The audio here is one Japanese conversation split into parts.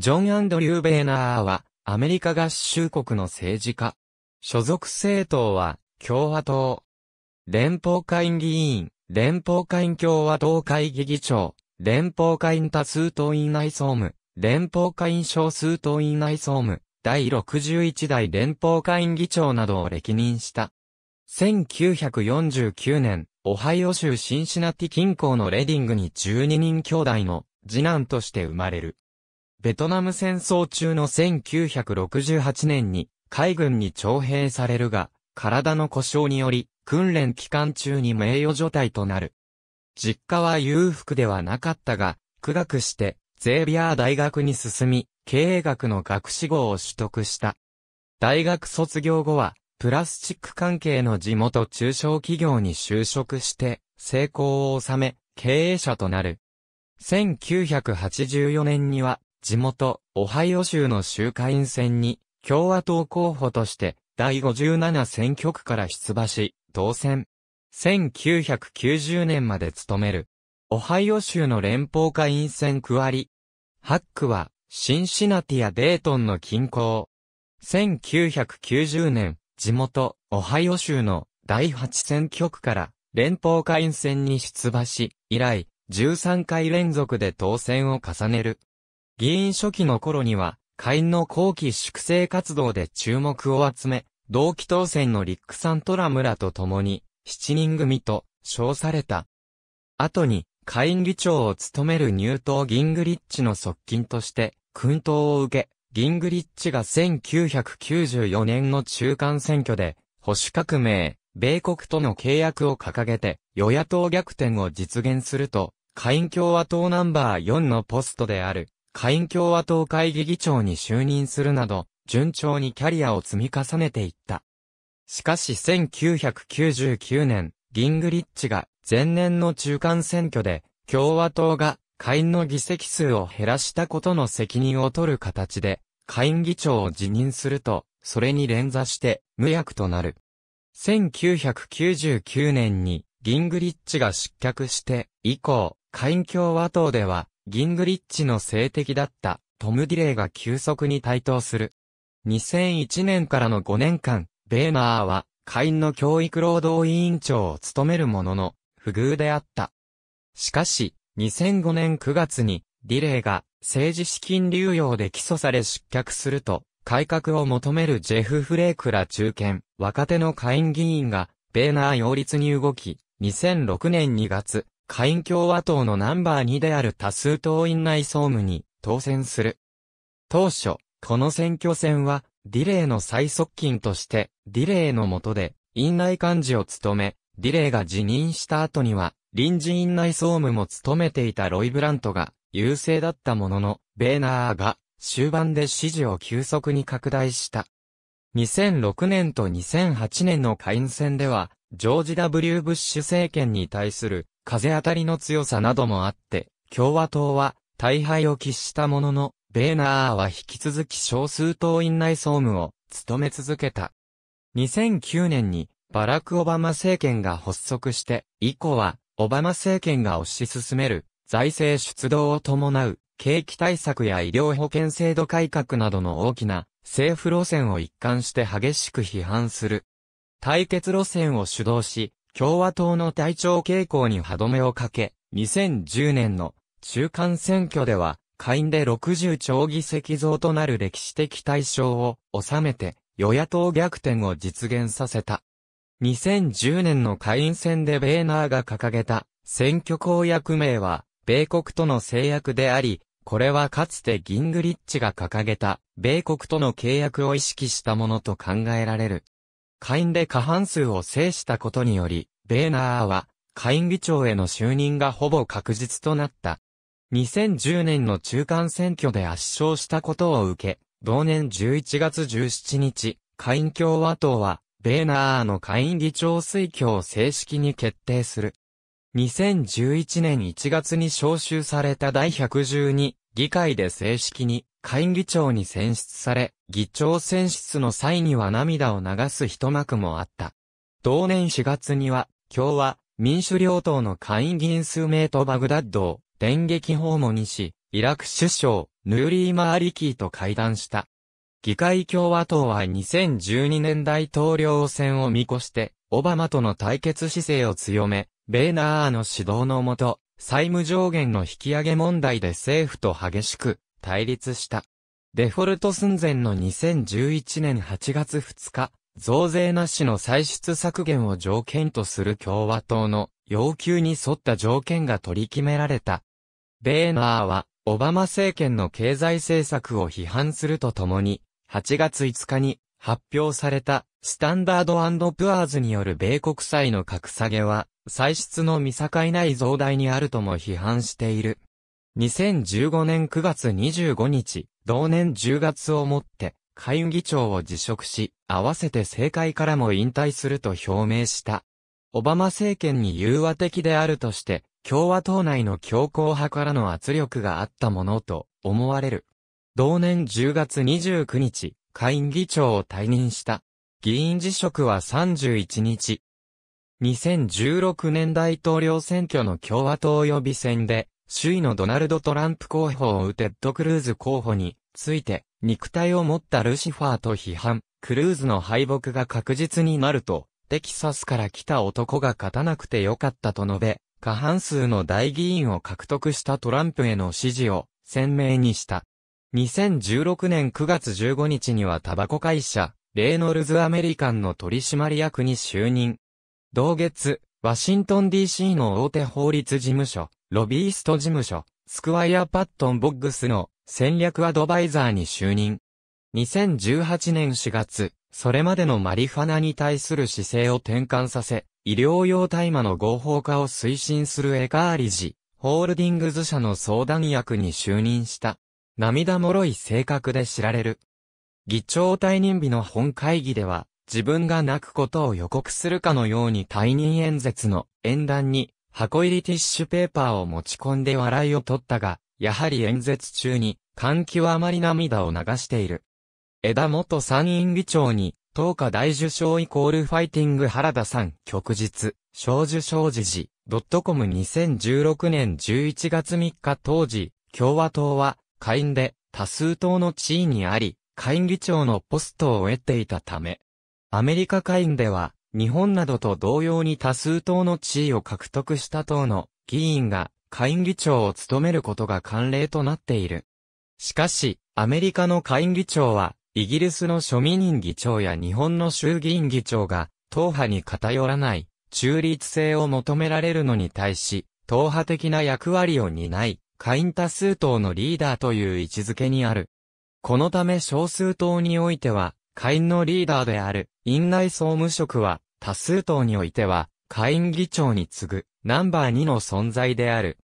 ジョン・アンドリュー・ベーナーは、アメリカ合衆国の政治家。所属政党は、共和党。連邦会議員、連邦会員共和党会議議長、連邦会員多数党員内総務、連邦会員少数党員内総務、第61代連邦会員議長などを歴任した。1949年、オハイオ州シンシナティ近郊のレディングに12人兄弟の次男として生まれる。ベトナム戦争中の1968年に海軍に徴兵されるが、体の故障により、訓練期間中に名誉除隊となる。実家は裕福ではなかったが、苦学して、ゼービアー大学に進み、経営学の学士号を取得した。大学卒業後は、プラスチック関係の地元中小企業に就職して、成功を収め、経営者となる。1984年には、地元、オハイオ州の州会員選に、共和党候補として、第57選挙区から出馬し、当選。1990年まで務める。オハイオ州の連邦会員選区割。ハックは、シンシナティア・デートンの近郊。1990年、地元、オハイオ州の第8選挙区から連邦会員選に出馬し、以来、13回連続で当選を重ねる。議員初期の頃には、下院の後期粛清活動で注目を集め、同期当選のリック・サントラムらと共に、7人組と称された。後に、下院議長を務める入党ギングリッチの側近として、訓党を受け、ギングリッチが1994年の中間選挙で、保守革命、米国との契約を掲げて、与野党逆転を実現すると、下院共和党ナンバー4のポストである、下院共和党会議議長に就任するなど、順調にキャリアを積み重ねていった。しかし1999年、ギングリッチが前年の中間選挙で共和党が下院の議席数を減らしたことの責任を取る形で下院議長を辞任すると、それに連座して無役となる。1999年にギングリッチが失脚して以降、下院共和党ではギングリッチの性的だったトム・ディレイが急速に台頭する。2001年からの5年間、ベーナーは会員の教育労働委員長を務めるものの、不遇であった。しかし、2005年9月に、ディレイが政治資金流用で起訴され失脚すると、改革を求めるジェフ・フレークら中堅、若手の会員議員が、ベーナー擁立に動き、2006年2月、下院共和党のナンバー2である多数党院内総務に当選する。当初、この選挙戦は、ディレイの最側近として、ディレイの下で、院内幹事を務め、ディレイが辞任した後には、臨時院内総務も務めていたロイ・ブラントが、優勢だったものの、ベーナーが、終盤で支持を急速に拡大した。2006年と2008年の下院選では、ジョージ・ W・ ブッシュ政権に対する風当たりの強さなどもあって、共和党は大敗を喫したものの、ベーナーは引き続き少数党院内総務を務め続けた。2009年にバラク・オバマ政権が発足して、以降はオバマ政権が推し進める財政出動を伴う景気対策や医療保険制度改革などの大きな政府路線を一貫して激しく批判する。対決路線を主導し、共和党の体調傾向に歯止めをかけ、2010年の中間選挙では、下院で60長議席増となる歴史的対象を収めて、与野党逆転を実現させた。2010年の下院選でベーナーが掲げた選挙公約名は、米国との制約であり、これはかつてギングリッチが掲げた、米国との契約を意識したものと考えられる。下院で過半数を制したことにより、ベーナーは下院議長への就任がほぼ確実となった。2010年の中間選挙で圧勝したことを受け、同年11月17日、下院共和党は、ベーナーの下院議長推挙を正式に決定する。2011年1月に招集された第112議会で正式に会議長に選出され、議長選出の際には涙を流す一幕もあった。同年4月には、共和、民主両党の会議員数名とバグダッドを電撃訪問にし、イラク首相、ヌーリーマ・ーリキーと会談した。議会共和党は2012年大統領選を見越して、オバマとの対決姿勢を強め、ベーナーの指導のもと、債務上限の引き上げ問題で政府と激しく対立した。デフォルト寸前の2011年8月2日、増税なしの歳出削減を条件とする共和党の要求に沿った条件が取り決められた。ベーナーは、オバマ政権の経済政策を批判するとともに、8月5日に発表されたスタンダードプアーズによる米国債の格下げは、歳出の見境ない増大にあるとも批判している。2015年9月25日、同年10月をもって、下院議長を辞職し、合わせて政界からも引退すると表明した。オバマ政権に融和的であるとして、共和党内の強硬派からの圧力があったものと思われる。同年10月29日、下院議長を退任した。議員辞職は31日。2016年大統領選挙の共和党予備選で、首位のドナルド・トランプ候補を追うテッド・クルーズ候補について、肉体を持ったルシファーと批判、クルーズの敗北が確実になると、テキサスから来た男が勝たなくてよかったと述べ、過半数の大議員を獲得したトランプへの支持を鮮明にした。2016年9月15日にはタバコ会社、レイノルズ・アメリカンの取締役に就任。同月、ワシントン DC の大手法律事務所、ロビースト事務所、スクワイア・パットン・ボッグスの戦略アドバイザーに就任。2018年4月、それまでのマリファナに対する姿勢を転換させ、医療用大麻の合法化を推進するエカーリジ、ホールディングズ社の相談役に就任した。涙もろい性格で知られる。議長退任日の本会議では、自分が泣くことを予告するかのように退任演説の演談に箱入りティッシュペーパーを持ち込んで笑いを取ったが、やはり演説中に、換気はあまり涙を流している。枝元参院議長に、東下大受賞イコールファイティング原田さん、旭日、小受賞時事、ドットコム2016年11月3日当時、共和党は、下院で、多数党の地位にあり、下院議長のポストを得ていたため、アメリカ下院では、日本などと同様に多数党の地位を獲得した党の議員が下院議長を務めることが慣例となっている。しかし、アメリカの下院議長は、イギリスの庶民人議長や日本の衆議院議長が、党派に偏らない、中立性を求められるのに対し、党派的な役割を担い、下院多数党のリーダーという位置づけにある。このため少数党においては、下院のリーダーである、院内総務職は、多数党においては、下院議長に次ぐ、ナンバー2の存在である。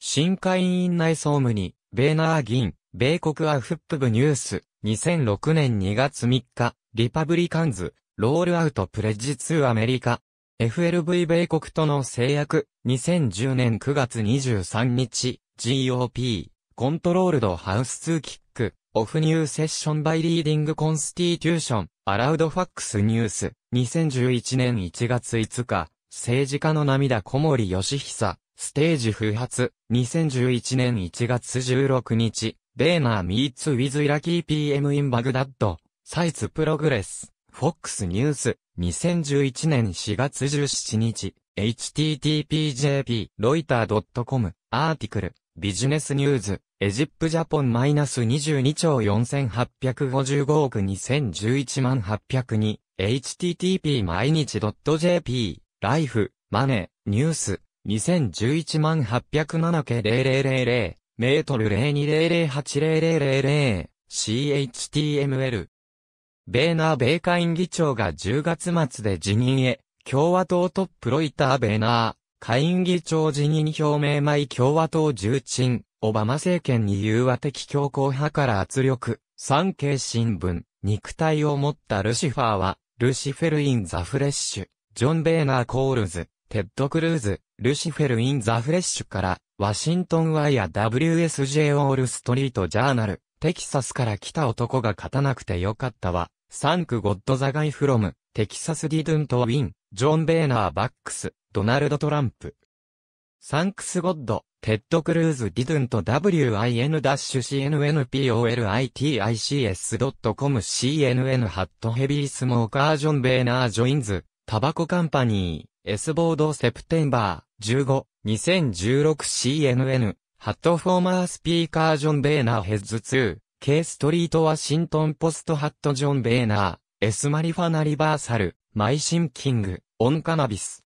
新会員院内総務に、ベーナー員、米国アフップ部ニュース、2006年2月3日、リパブリカンズ、ロールアウトプレッジツーアメリカ、FLV 米国との制約、2010年9月23日、GOP、コントロールドハウスツーキック、オフニューセッションバイリーディングコンスティテューション、アラウドファックスニュース、2011年1月5日、政治家の涙小森義久、ステージ風発、2011年1月16日、ベーナーミーツウィズイラキー PM インバグダッド、サイツプログレス、フォックスニュース、2011年4月17日、httpjp、ロイター .com、アーティクル、ビジネスニューズ、エジプジャポンマイナス22兆4855億2011万802 http 毎日 .jp ライフマネニュース2011万807系0000メートル02008000 CHTML ベーナー米会議長が10月末で辞任へ共和党トップロイターベーナー会議長辞任表明前共和党重鎮オバマ政権に融和的強硬派から圧力、産経新聞、肉体を持ったルシファーは、ルシフェル・イン・ザ・フレッシュ、ジョン・ベーナー・コールズ、テッド・クルーズ、ルシフェル・イン・ザ・フレッシュから、ワシントン・ワイヤ WSJ・ オール・ストリート・ジャーナル、テキサスから来た男が勝たなくてよかったわ、サンク・ゴッド・ザ・ガイ・フロム、テキサス・ディドゥント・ウィン、ジョン・ベーナー・バックス、ドナルド・トランプ。サンクス・ゴッド、テッド・クルーズ・ディドゥント win-cnnpolitics.com cnn ハットヘビースモーカージョン・ベーナー・ジョインズ、タバコカンパニー、エスボード・セプテンバー、15、2016 CNN、ハットフォーマースピーカージョン・ベーナー・ヘッズ2、K ストリート・ワシントン・ポスト・ハット・ジョン・ベーナー、エスマリファナ・リバーサル、マイ・シンキング、オン・カナビス。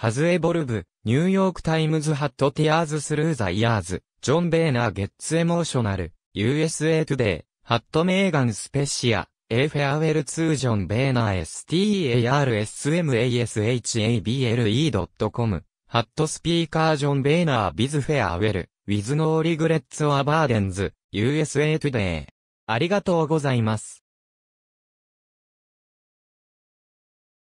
ハズエボルブ、ニューヨークタイムズハットティアーズスルーザイヤーズ、ジョン・ベーナーゲッツエモーショナル、USA トゥデイ、ハットメーガンスペシア、A フェアウェルツージョン・ベーナー STARSMASHABLE.com ハットスピーカージョン・ベーナービズ・フェアウェル、ウィズ・ノー・リグレッツ・オア・バーデンズ、USA トゥデイ。ありがとうございます。